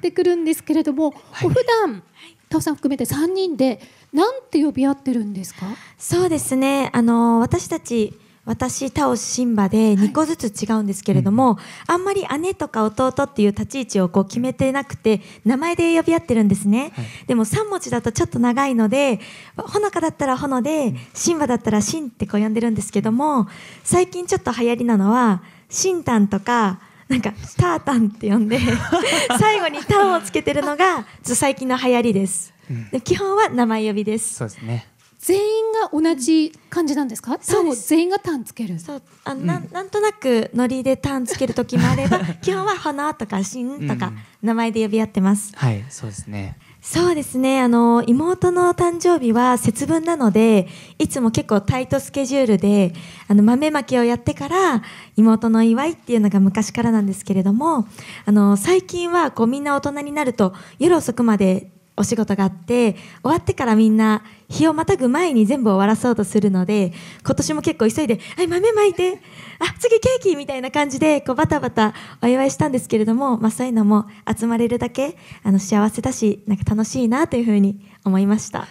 ってくるんですけれども、はい、普段タオさん含めて3人でなんて呼び合ってるんですかそうですねあの私たち私タオシンバで2個ずつ違うんですけれども、はいあんまり姉とか弟っていう立ち位置をこう決めてなくて名前で呼び合ってるんですね、はい、でも3文字だとちょっと長いのでほのかだったらほので、うん、シンバだったらシンってこう呼んでるんですけども最近ちょっと流行りなのはシンタンとかなんかタータンって呼んで 最後にタンをつけてるのが最近の流行りです、うん、で基本は名前呼びですそうですね全員が同じ感じなんですか、うそう全員がタンつけるそうあなん、なんとなくノリでタンつける時もあれば基本は「花」とか「しん」とか名前で呼び合ってます、うん、はいそうですねそうですねあの妹の誕生日は節分なのでいつも結構タイトスケジュールであの豆まきをやってから妹の祝いっていうのが昔からなんですけれどもあの最近はこうみんな大人になると夜遅くまでお仕事があって終わってからみんな日をまたぐ前に全部終わらそうとするので今年も結構急いで「はい豆まいてあ次ケーキ!」みたいな感じでこうバタバタお祝いしたんですけれども、まあ、そういうのも集まれるだけあの幸せだしなんか楽しいなというふうに思いました。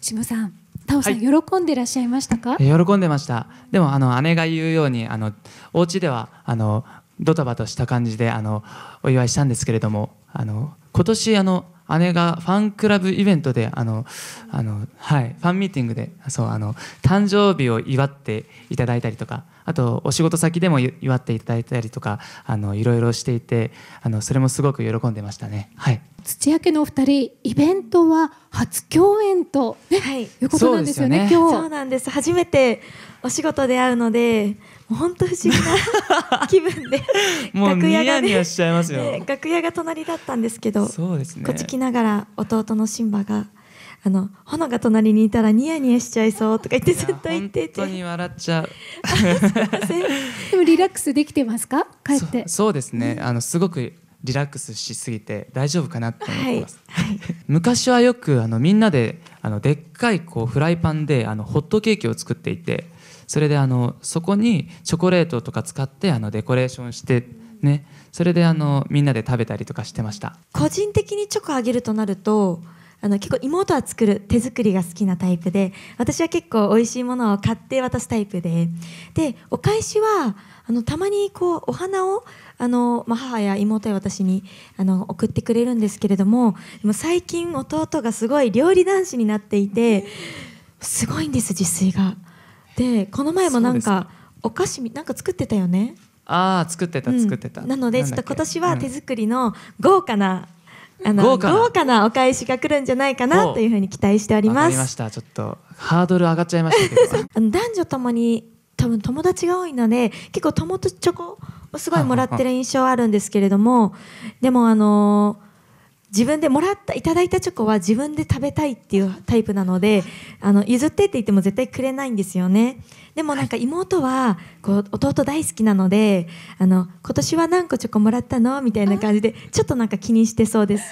下さんタオさん、はい、喜んでいらっしゃいましたか喜んでましたでもあの姉が言うようにあのお家ではあのドタバタした感じであのお祝いしたんですけれどもあの今年あの姉がファンクラブイベントであのあの、はい、ファンミーティングでそうあの誕生日を祝っていただいたりとか。あとお仕事先でも祝っていただいたりとかあのいろいろしていてあのそれもすごく喜んでましたね。はい、土屋家のお二人イベントは初共演と、ね、はい、いうことなんですよね、ね、今日そうなんです初めてお仕事で会うので本当不思議な 気分で楽屋が、ね、しちゃいますよ、楽屋が隣だったんですけどそうです、ね、こっち来ながら弟のシンバがあのほのが隣にいたらニヤニヤしちゃいそうとか言ってずっと言ってて本当に笑っちゃうでもリラックスできてますか帰ってそうですね、あのすごくリラックスしすぎて大丈夫かなと思ってます、はいはい、昔はよくあのみんなであのでっかいこうフライパンであのホットケーキを作っていてそれであのそこにチョコレートとか使ってあのデコレーションしてねそれであのみんなで食べたりとかしてました個人的にチョコあげるとなるとあの結構妹は作る手作りが好きなタイプで私は結構美味しいものを買って渡すタイプででお返しはあのたまにこうお花をあの、まあ、母や妹や私にあの送ってくれるんですけれどもでも最近弟がすごい料理男子になっていてすごいんです自炊が。でこの前もなんかお菓子なんか作ってたよね。ああ作ってた作ってた、うん、なのでちょっと今年は手作りの豪華なあの豪華な豪華なお返しが来るんじゃないかなというふうに期待しておりわかまります。した。ちょっとハードル上がっちゃいましたけど。あの男女ともに多分友達が多いので結構友とチョコをすごいもらってる印象あるんですけれどもでもあのー自分でもらったいただいたチョコは自分で食べたいっていうタイプなのであの譲ってって言っても絶対くれないんですよねでもなんか妹はこう弟大好きなのであの今年は何個チョコもらったのみたいな感じでちょっとなんか気にしてそうです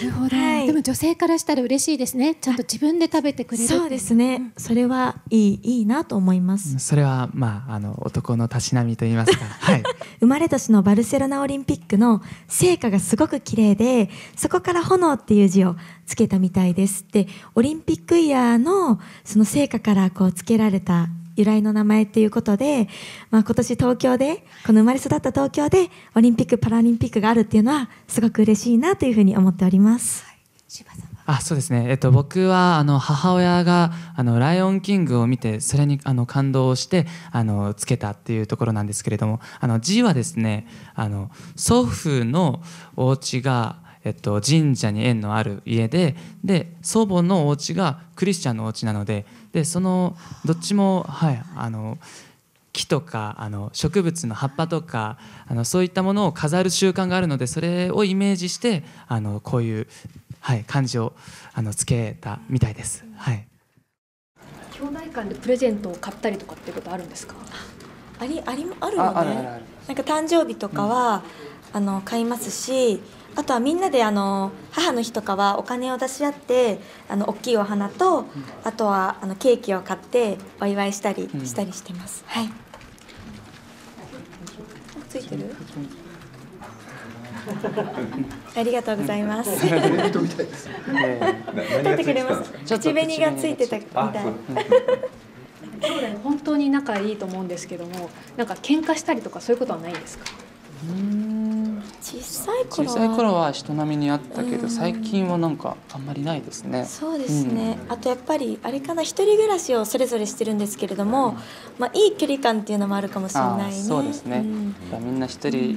なるほど、はい、でも女性からしたら嬉しいですねちゃんと自分で食べてくれるそうですね、それはいいいいなと思いますそれはまああの男のたしなみと言いますか、はい、生まれ年のバルセロナオリンピックの成果がすごく綺麗でそこから炎っていう字をつけたみたいですでオリンピックイヤーのその成果からこうつけられた由来の名前っていうことで、まあ、今年東京でこの生まれ育った東京でオリンピック・パラリンピックがあるっていうのはすごく嬉しいなというふうに思っております。はいあそうですね、えっと、僕はあの母親があの「ライオンキング」を見てそれにあの感動してあのつけたっていうところなんですけれどもあの G はですねあの祖父のお家がえっと、神社に縁のある家でで祖母のお家がクリスチャンのお家なのででそのどっちも、はい、あの木とかあの植物の葉っぱとかあのそういったものを飾る習慣があるのでそれをイメージしてあのこういう、はい、漢字をあのつけたみたいです。はい兄弟間でプレゼントを買ったりとかってことあるんですかありありあるよねなんか誕生日とかは、うあの買いますしあとはみんなであの母の日とかはお金を出し合ってあの大きいお花とあとはあのケーキを買ってお祝いしたりしたりしてます。うん、はい。ついてる？ありがとうございます。取ってくれます。口紅がついてたみたい。本当に仲いいと思うんですけども、なんか喧嘩したりとかそういうことはないですか？うん小さい頃小さい頃は人並みにあったけど、うん、最近はなんかあんまりないですねそうですね、うん、あとやっぱりあれかな一人暮らしをそれぞれしてるんですけれども、うん、まあいい距離感っていうのもあるかもしれないねそうですね、うん、みんな一人、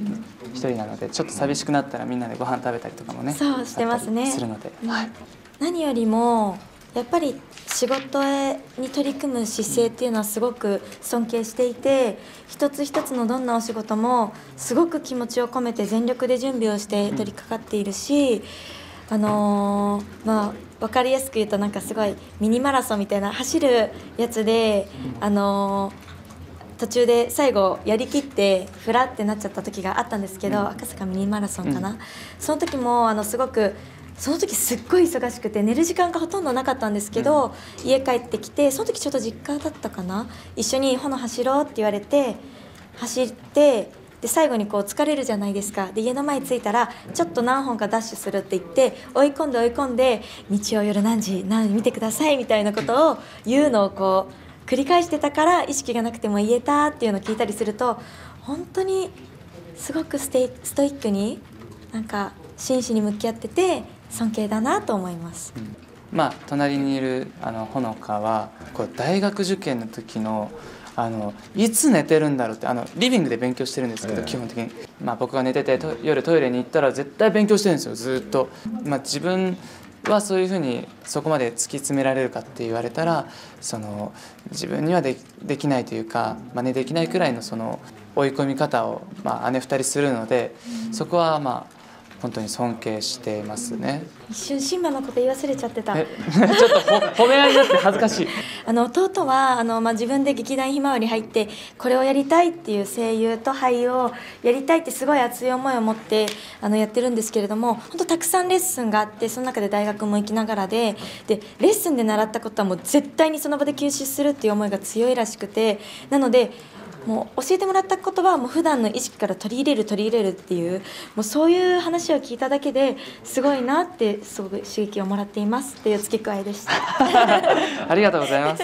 一人なのでちょっと寂しくなったらみんなでご飯食べたりとかもねそうしてますねするので、はい、何よりもやっぱり仕事に取り組む姿勢っていうのはすごく尊敬していて一つ一つのどんなお仕事もすごく気持ちを込めて全力で準備をして取り掛かっているし。あのー、まあ分かりやすく言うとなんかすごいミニマラソンみたいな走るやつで、あのー途中で最後やりきってふらってなっちゃった時があったんですけど、赤坂ミニマラソンかな、その時もあのすごくその時すっごい忙しくて寝る時間がほとんどなかったんですけど、うん、家帰ってきてその時ちょっと実家だったかな一緒に「ほの走ろう」って言われて走ってで最後にこう疲れるじゃないですかで家の前着いたらちょっと何本かダッシュするって言って追い込んで追い込んで日曜夜何時何見てくださいみたいなことを言うのをこう繰り返してたから意識がなくても言えたっていうのを聞いたりすると本当にすごくステストイックになんか真摯に向き合ってて尊敬だなと思います。うんまあ、隣にいるあのほのかはこう大学受験の時のあのいつ寝てるんだろうってあのリビングで勉強してるんですけど、えー、基本的に、まあ、僕が寝てて夜トイレに行ったら絶対勉強してるんですよずっと、まあ、自分はそういうふうにそこまで突き詰められるかって言われたらその自分にはでできないというか真似できないくらいのその追い込み方を、まあ、姉2人するのでそこはまあ本当に尊敬してますね一瞬シンバのこと言い忘れちゃってた ちょっと褒め合いになって恥ずかしい あの弟はあの、まあ、自分で劇団ひまわり入ってこれをやりたいっていう声優と俳優をやりたいってすごい熱い思いを持ってあのやってるんですけれども本当たくさんレッスンがあってその中で大学も行きながらででレッスンで習ったことはもう絶対にその場で休止するっていう思いが強いらしくてなのでもう教えてもらったことはもう普段の意識から取り入れる取り入れるっていうもうそういう話を聞いただけですごいなってすごく刺激をもらっていますっていう付け加えでした ありがとうございます